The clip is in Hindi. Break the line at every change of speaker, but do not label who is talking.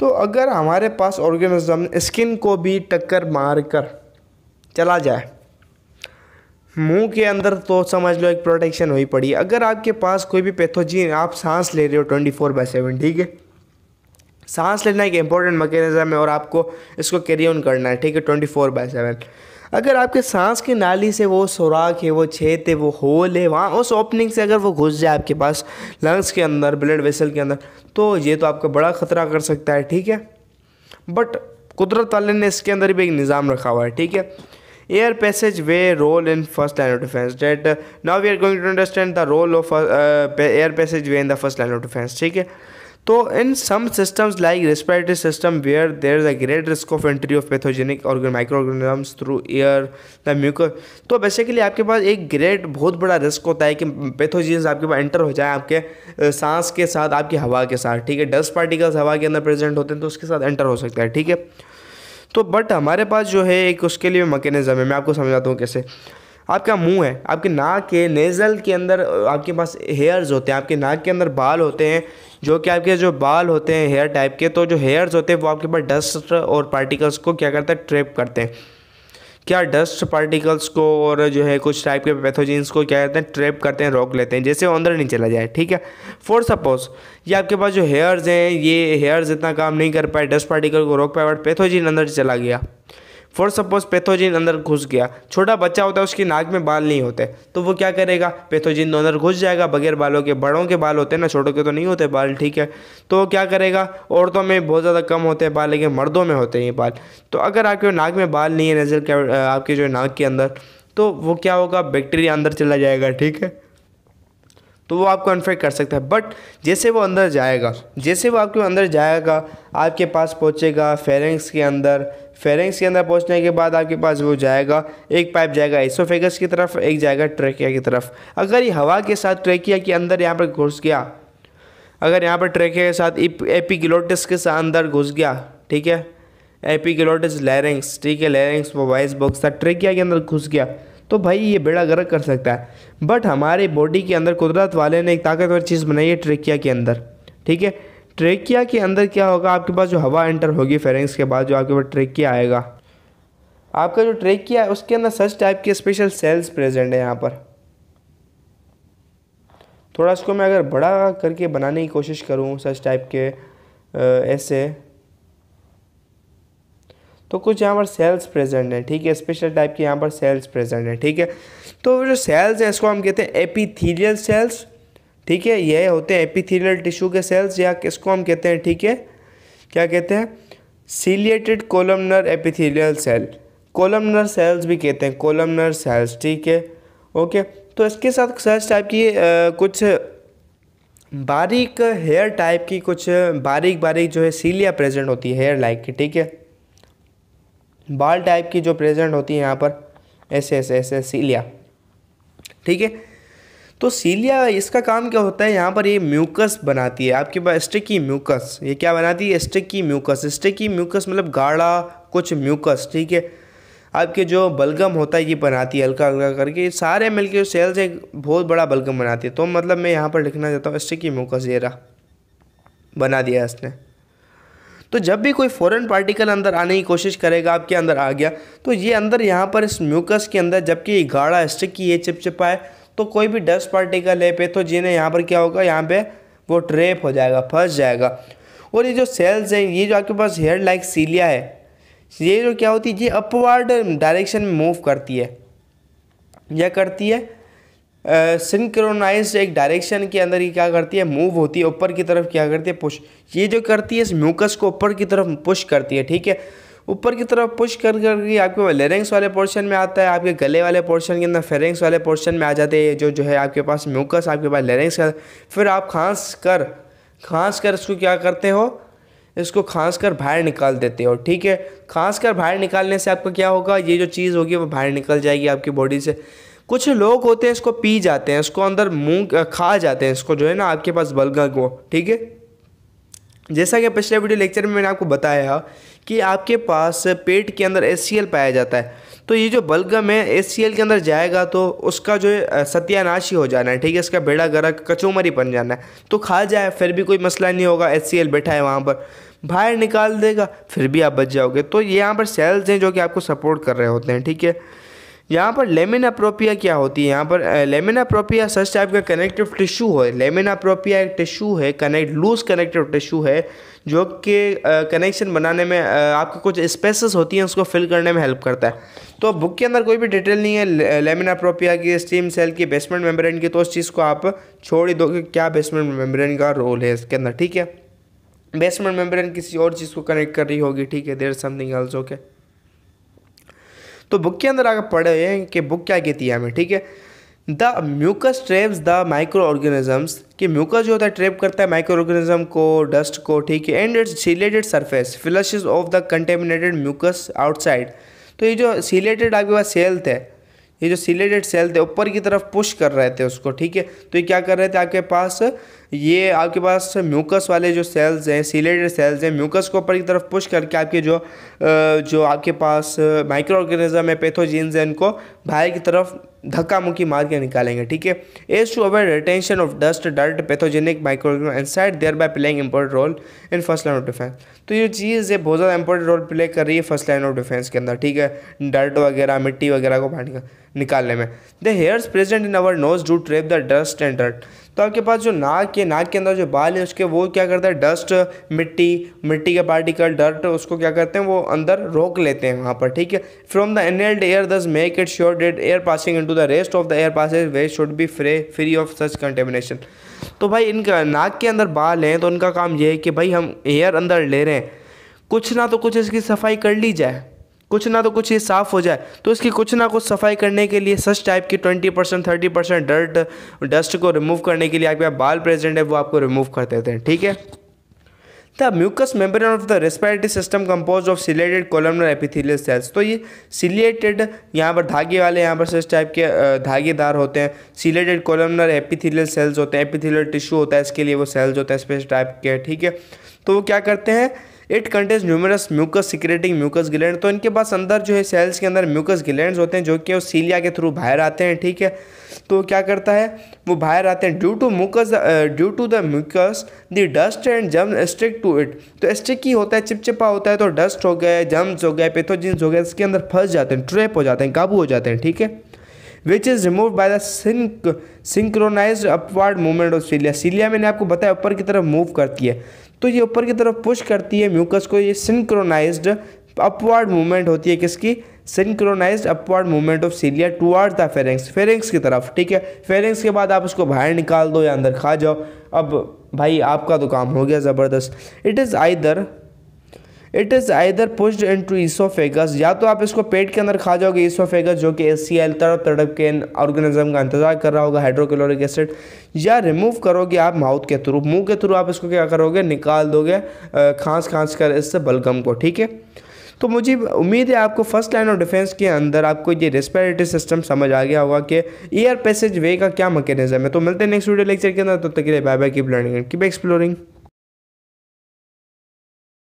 तो अगर हमारे पास ऑर्गेनिज्म स्किन को भी टक्कर मार कर चला जाए मुंह के अंदर तो समझ लो एक प्रोटेक्शन हुई पड़ी अगर आपके पास कोई भी पैथोजीन आप सांस ले रहे हो ट्वेंटी फोर बाई सेवन ठीक है सांस लेना एक इम्पॉर्टेंट मैकेनिज्म है और आपको इसको कैरी ऑन करना है ठीक है ट्वेंटी फोर बाई सेवन अगर आपके सांस की नाली से वो सुराख है वो छेद है वो होल है वहाँ उस ओपनिंग से अगर वो घुस जाए आपके पास लंग्स के अंदर ब्लड वेसल के अंदर तो ये तो आपका बड़ा ख़तरा कर सकता है ठीक है बट कुदरत वाले ने इसके अंदर भी एक निज़ाम रखा हुआ है ठीक है air passageway role in first line of defence that now we are going to understand the role of air passageway in the first line of defence ठीक है तो in some systems like respiratory system where there is great risk of entry of of pathogenic microorganisms through air the mucus तो बेसिकली आपके पास एक ग्रेट बहुत बड़ा रिस्क होता है कि पैथोजेंस आपके पास एंटर हो जाए आपके सांस के साथ आपकी हवा के साथ ठीक है डस्ट पार्टिकल्स हवा के अंदर प्रेजेंट होते हैं तो उसके साथ एंटर हो सकता है ठीक है तो बट हमारे पास जो है एक उसके लिए मैकेनिज़्म है मैं आपको समझाता हूँ कैसे आपका मुंह है आपके नाक के नेज़ल के अंदर आपके पास हेयर्स होते हैं आपके नाक के अंदर बाल होते हैं जो कि आपके जो बाल होते हैं हेयर टाइप के तो जो हेयर्स होते हैं वो आपके पास डस्ट और पार्टिकल्स को क्या करते हैं ट्रेप करते हैं क्या डस्ट पार्टिकल्स को और जो है कुछ टाइप के पैथोजेंस को क्या कहते हैं ट्रैप करते हैं रोक लेते हैं जैसे अंदर नहीं चला जाए ठीक है फॉर सपोज ये आपके पास जो हेयर्स हैं ये हेयर्स इतना काम नहीं कर पाए डस्ट पार्टिकल को रोक पाए बट पैथोजिन अंदर चला गया फॉर सपोज पैथोजिन अंदर घुस गया छोटा बच्चा होता है उसकी नाक में बाल नहीं होते तो वो क्या करेगा पैथोजिन तो अंदर घुस जाएगा बगैर बालों के बड़ों के बाल होते हैं ना छोटों के तो नहीं होते बाल ठीक है तो वो क्या करेगा औरतों में बहुत ज़्यादा कम होते हैं बाल लेकिन मर्दों में होते हैं ये बाल तो अगर आपके नाक में बाल नहीं है नज़र आपके जो नाक के अंदर तो वो क्या होगा बैक्टीरिया अंदर चला जाएगा ठीक है तो वो आपको अनफेक्ट कर सकता है बट जैसे वो अंदर जाएगा जैसे वो आपके अंदर जाएगा आपके पास पहुँचेगा फेरेंग्स के अंदर फेरेंग्स के अंदर पहुंचने के बाद आपके पास वो जाएगा एक पाइप जाएगा एसोफेगस की तरफ एक जाएगा ट्रेकिया की तरफ अगर ये हवा के साथ ट्रेकिया के अंदर यहाँ पर घुस गया अगर यहाँ पर ट्रेकिया के साथ एपिगलोटिस के साथ अंदर घुस गया ठीक है एपिगलोटिस लैरेंग्स ठीक है लैरेंग्स वो वॉइस बॉक्स था ट्रेकिया के अंदर घुस गया तो भाई ये बेड़ा गर्क कर सकता है बट हमारे बॉडी के अंदर कुदरत वाले ने एक ताकतवर चीज़ बनाई है ट्रेकिया के अंदर ठीक है ट्रेकिया के अंदर क्या होगा आपके पास जो हवा एंटर होगी फेरेंस के बाद जो आपके पास ट्रेकिया आएगा आपका जो ट्रेकिया है उसके अंदर सच टाइप के स्पेशल सेल्स प्रेजेंट है यहाँ पर थोड़ा इसको मैं अगर बड़ा करके बनाने की कोशिश करूँ सच टाइप के ऐसे तो कुछ यहाँ पर सेल्स प्रेजेंट है ठीक है स्पेशल टाइप के यहाँ पर सेल्स प्रेजेंट है ठीक है तो जो सेल्स हैं इसको हम कहते हैं एपिथीलियल सेल्स ठीक है यह होते हैं एपिथीलियल टिश्यू के सेल्स या किसको हम कहते हैं ठीक है क्या कहते हैं ciliated columnar epithelial cell columnar cells भी कहते हैं कोलमनर सेल्स ठीक है ओके तो इसके साथ सेल्स टाइप की आ, कुछ बारीक हेयर टाइप की कुछ बारीक बारीक जो है सीलिया प्रेजेंट होती है हेयर लाइक की ठीक है बाल टाइप की जो प्रेजेंट होती है यहाँ पर ऐसे ऐसे ऐसे सीलिया ठीक है तो सीलिया इसका काम क्या होता है यहाँ पर ये म्यूकस बनाती है आपके पास स्टिकी म्यूकस ये क्या बनाती है स्टिकी म्यूकस स्टिकी म्यूकस मतलब गाढ़ा कुछ म्यूकस ठीक है आपके जो बलगम होता है ये बनाती है हल्का हल्का करके सारे मिलके सेल से बहुत बड़ा बलगम बनाती है तो मतलब मैं यहाँ पर लिखना चाहता हूँ स्टिकी म्यूकस ये रहा बना दिया इसने तो जब भी कोई फॉरेन पार्टिकल अंदर आने की कोशिश करेगा आपके अंदर आ गया तो ये अंदर यहाँ पर इस म्यूकस के अंदर जबकि ये गाढ़ा की ये चिपचिपा है तो कोई भी डस्ट पार्टिकल है तो है यहाँ पर क्या होगा यहाँ पे वो ट्रेप हो जाएगा फंस जाएगा और ये जो सेल्स हैं ये जो आपके पास हेयर लाइक सीलिया है ये जो क्या होती है ये अपवर्ड डायरेक्शन में मूव करती है यह करती है सिंक्रोनाइज एक डायरेक्शन के अंदर ही क्या करती है मूव होती है ऊपर की तरफ क्या करती है पुश ये जो करती है इस म्यूकस को ऊपर की तरफ पुश करती है ठीक है ऊपर की तरफ पुश कर करके आपके लेरेंग्स वाले पोर्शन में आता है आपके गले वाले पोर्शन के अंदर फेरेंग्स वाले पोर्शन में आ जाते हैं जो जो है आपके पास म्यूकस आपके पास लेरेंग्स का फिर आप खांस कर खांस कर इसको क्या करते हो इसको खांस कर बाहर निकाल देते हो ठीक है खांस कर बाहर निकालने से आपका क्या होगा ये जो चीज़ होगी वो बाहर निकल जाएगी आपकी बॉडी से कुछ लोग होते हैं इसको पी जाते हैं इसको अंदर मुंह खा जाते हैं इसको जो है ना आपके पास बलगम को ठीक है जैसा कि पिछले वीडियो लेक्चर में मैंने आपको बताया कि आपके पास पेट के अंदर एस पाया जाता है तो ये जो बलगम है एस के अंदर जाएगा तो उसका जो है सत्यानाश ही हो जाना है ठीक है इसका बेड़ा गरक कचोमरी बन जाना है तो खा जाए फिर भी कोई मसला नहीं होगा एस बैठा है वहाँ पर बाहर निकाल देगा फिर भी आप बच जाओगे तो ये यहाँ पर सेल्स हैं जो कि आपको सपोर्ट कर रहे होते हैं ठीक है यहाँ पर लेमिन अप्रोपिया क्या होती है यहाँ पर लेमिन अप्रोपिया सच टाइप का कनेक्टिव टिश्यू है लेमिन अप्रोपिया एक टिश्यू है कनेक्ट लूज कनेक्टिव टिश्यू है जो कि कनेक्शन बनाने में आपके कुछ स्पेसेस होती हैं उसको फिल करने में हेल्प करता है तो बुक के अंदर कोई भी डिटेल नहीं है लेमिना प्रोपिया की स्टीम सेल की बेसमेंट मेम्ब्रेन की तो उस चीज़ को आप छोड़ ही दो कि क्या बेसमेंट मेम्ब्रेन का रोल है इसके अंदर ठीक है बेसमेंट मेम्ब्रेन किसी और चीज़ को कनेक्ट कर रही होगी ठीक है देर समथिंग एल्स ओके तो बुक के अंदर आगे पढ़े हुए हैं कि बुक क्या कहती है हमें ठीक है the mucus traps the microorganisms कि म्यूकस जो होता है ट्रेप करता है माइक्रो ऑर्गेनिज्म को डस्ट को ठीक है and it's ciliated surface flush off the contaminated mucus outside तो ये जो सीलेटेड आपके पास सेल थे ये जो सीलेटेड सेल थे ऊपर की तरफ पुश कर रहे थे उसको ठीक है तो ये क्या कर रहे थे आपके पास ये आपके पास म्यूकस वाले जो सेल्स हैं सीलेटेड सेल्स हैं म्यूकस को ऊपर की तरफ पुश करके आपके जो जो आपके पास माइक्रो ऑर्गेनिज्म है पैथोजीन्स हैं इनको बाहर की तरफ धक्का मुक्की मार के निकालेंगे ठीक है as to aware retention of dust dirt pathogenic organism and side thereby playing important role in first line of defence तो ये चीज़ है बहुत ज़्यादा इंपॉर्टेंट रोल प्ले कर रही है फर्स्ट लाइन ऑफ डिफेंस के अंदर ठीक है डर्ट वगैरह मिट्टी वगैरह को बाहर निकालने में the hairs present in our nose do trap the dust and dirt तो आपके पास जो नाक है नाक के अंदर जो बाल है उसके वो क्या करता है डस्ट मिट्टी मिट्टी के पार्टिकल डर्ट उसको क्या करते हैं वो अंदर रोक लेते हैं वहाँ पर ठीक है from the inhaled air thus make it sure that air passing into the rest of the air passageway should be free free of such contamination तो भाई इनका नाक के अंदर बाल हैं तो उनका काम ये है कि भाई हम एयर अंदर ले रहे हैं कुछ ना तो कुछ इसकी सफाई कर ली जाए कुछ ना तो कुछ ये साफ़ हो जाए तो इसकी कुछ ना कुछ सफाई करने के लिए सच टाइप की twenty percent thirty percent dirt dust को रिमूव करने के लिए आपके बाल प्रेजेंट है वो आपको रिमूव कर देते हैं ठीक है the mucus membrane of the respiratory system compose of ciliated columnar epithelial cells तो ये सिलेटेड यहाँ पर धागे वाले यहाँ पर सच टाइप के धागेदार होते हैं सिलेटेड कोलमर epithelial सेल्स होते हैं epithelial टिश्यू होता है इसके लिए वो सेल्स होते हैं स्पेस टाइप के ठीक है तो वो क्या करते हैं it contains numerous mucus secreting mucus gland तो इनके पास अंदर जो है सेल्स के अंदर म्यूकस ग्लैंड होते हैं जो कि वो सीलिया के थ्रू बाहर आते हैं ठीक है तो क्या करता है वो बाहर आते हैं due to mucus due to the mucus the dust and germ stick to it तो स्टिक ही होता है चिपचिपा होता है तो डस्ट हो गया जम्स हो गए पेथोजिन्स हो गए इसके अंदर फंस जाते हैं ट्रेप हो जाते हैं काबू हो जाते हैं ठीक है which is remove by the sync synchronise upward movement of cilia cilia मैंने आपको बताया ऊपर की तरफ मूव करती है तो ये ऊपर की तरफ पुश करती है म्यूकस को ये सिंक्रोनाइज अपवर्ड मूवमेंट होती है किसकी synchronise upward movement of cilia toward the pharynx pharynx की तरफ ठीक है फेरेंग्स के बाद आप उसको बाहर निकाल दो या अंदर खा जाओ अब भाई आपका तो काम हो गया ज़बरदस्त it is either it is either pushed into oesophagus या तो आप इसको पेट के अंदर खा जाओगे ईसोफेगस जो कि एस सी एल तड़प तड़प के ऑर्गेनिज्म का इंतजार कर रहा होगा हाइड्रोक्लोरिक एसिड या रिमूव करोगे आप माउथ के थ्रू मुंह के थ्रू आप इसको क्या करोगे निकाल दोगे खांस खांस कर इससे बलगम को ठीक है तो मुझे उम्मीद है आपको फर्स्ट लाइन ऑफ डिफेंस के अंदर आपको ये रेस्पिरेटरी सिस्टम समझ आ गया होगा कि एयर पैसेज वे का क्या मैकेनिज्म है तो मिलते हैं नेक्स्ट वीडियो लेक्चर के अंदर तब तो तक के लिए bye bye keep learning keep exploring